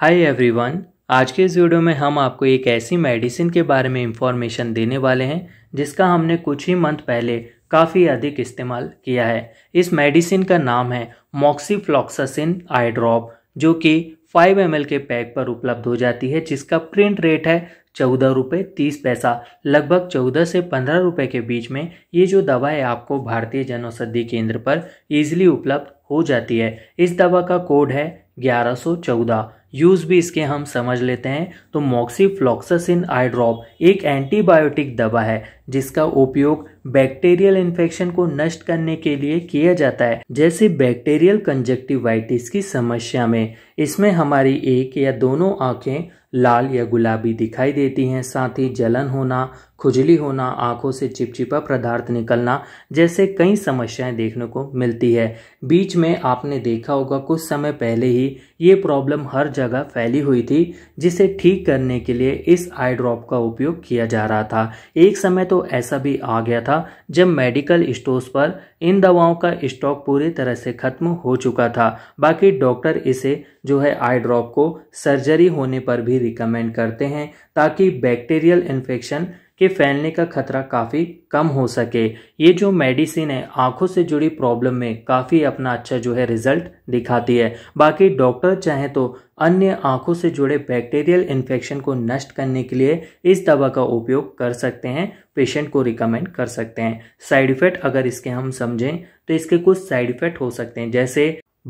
hi everyone आज के इस वीडियो में हम आपको एक ऐसी मेडिसिन के बारे में इंफॉर्मेशन देने वाले हैं जिसका हमने कुछ ही मंथ पहले काफ़ी अधिक इस्तेमाल किया है इस मेडिसिन का नाम है मॉक्सीफ्लॉक्सासिन आई ड्रॉप जो कि 5 एम के पैक पर उपलब्ध हो जाती है जिसका प्रिंट रेट है चौदह रुपये तीस पैसा लगभग चौदह से पंद्रह रुपये के बीच में ये जो दवा है आपको भारतीय जनौषधि केंद्र पर ईजिली उपलब्ध हो जाती है इस दवा का कोड है ग्यारह सौ चौदह यूज़ भी इसके हम समझ लेते हैं तो मोक्सीफ्लॉक्सासिन आई ड्रॉप एक एंटीबायोटिक दवा है जिसका उपयोग बैक्टीरियल इन्फेक्शन को नष्ट करने के लिए किया जाता है जैसे बैक्टीरियल कंजक्टिवाइटिस की समस्या में इसमें हमारी एक या दोनों आंखें लाल या गुलाबी दिखाई देती हैं साथ ही जलन होना खुजली होना आंखों से चिपचिपा पदार्थ निकलना जैसे कई समस्याएं देखने को मिलती है बीच में आपने देखा होगा कुछ समय पहले ही ये प्रॉब्लम हर जगह फैली हुई थी जिसे ठीक करने के लिए इस आई ड्रॉप का उपयोग किया जा रहा था एक समय तो ऐसा भी आ गया था जब मेडिकल स्टोर्स पर इन दवाओं का स्टॉक पूरी तरह से खत्म हो चुका था बाकी डॉक्टर इसे जो है आई ड्रॉप को सर्जरी होने पर भी भी रिकमेंड करते हैं ताकि बैक्टीरियल इन्फेक्शन के फैलने का खतरा काफ़ी कम हो सके ये जो मेडिसिन है आंखों से जुड़ी प्रॉब्लम में काफ़ी अपना अच्छा जो है रिजल्ट दिखाती है बाकी डॉक्टर चाहे तो अन्य आंखों से जुड़े बैक्टीरियल इन्फेक्शन को नष्ट करने के लिए इस दवा का उपयोग कर सकते हैं पेशेंट को रिकमेंड कर सकते हैं साइड इफ़ेक्ट अगर इसके हम समझें तो इसके कुछ साइड इफ़ेक्ट हो सकते हैं जैसे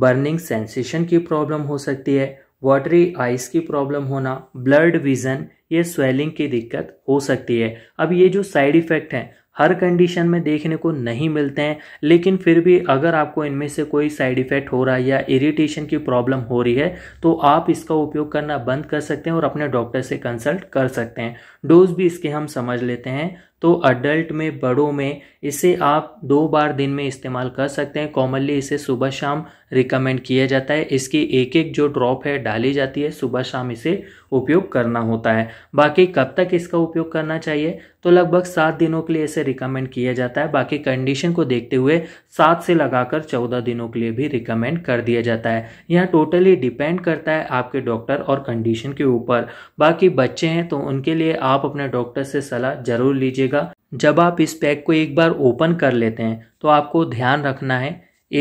बर्निंग सेंसेशन की प्रॉब्लम हो सकती है वाटरी आइस की प्रॉब्लम होना ब्लड विजन ये स्वेलिंग की दिक्कत हो सकती है अब ये जो साइड इफ़ेक्ट हैं हर कंडीशन में देखने को नहीं मिलते हैं लेकिन फिर भी अगर आपको इनमें से कोई साइड इफ़ेक्ट हो रहा है या इरिटेशन की प्रॉब्लम हो रही है तो आप इसका उपयोग करना बंद कर सकते हैं और अपने डॉक्टर से कंसल्ट कर सकते हैं डोज भी इसके हम समझ लेते हैं तो अडल्ट में बड़ों में इसे आप दो बार दिन में इस्तेमाल कर सकते हैं कॉमनली इसे सुबह शाम रिकमेंड किया जाता है इसकी एक एक जो ड्रॉप है डाली जाती है सुबह शाम इसे उपयोग करना होता है बाकी कब तक इसका उपयोग करना चाहिए तो लगभग सात दिनों के लिए इसे रिकमेंड किया जाता है बाकी कंडीशन को देखते हुए सात से लगाकर चौदह दिनों के लिए भी रिकमेंड कर दिया जाता है यह टोटली डिपेंड करता है आपके डॉक्टर और कंडीशन के ऊपर बाकी बच्चे हैं तो उनके लिए आप अपने डॉक्टर से सलाह जरूर लीजिए लीजिएगा जब आप इस पैक को एक बार ओपन कर लेते हैं तो आपको ध्यान रखना है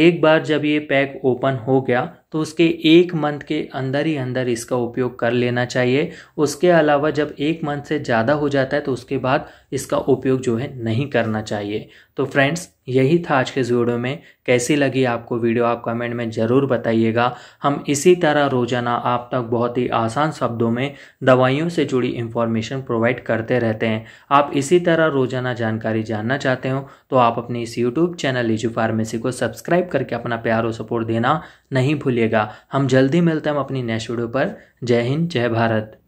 एक बार जब ये पैक ओपन हो गया तो उसके एक मंथ के अंदर ही अंदर इसका उपयोग कर लेना चाहिए उसके अलावा जब एक मंथ से ज़्यादा हो जाता है तो उसके बाद इसका उपयोग जो है नहीं करना चाहिए तो फ्रेंड्स यही था आज के इस वीडियो में कैसी लगी आपको वीडियो आप कमेंट में ज़रूर बताइएगा हम इसी तरह रोज़ाना आप तक बहुत ही आसान शब्दों में दवाइयों से जुड़ी इन्फॉर्मेशन प्रोवाइड करते रहते हैं आप इसी तरह रोज़ाना जानकारी जानना चाहते हो तो आप अपने इस यूट्यूब चैनल इजू फार्मेसी को सब्सक्राइब करके अपना प्यार और सपोर्ट देना नहीं भूलिए भूलिएगा हम जल्दी मिलते हैं हम अपनी नेक्स्ट वीडियो पर जय हिंद जय भारत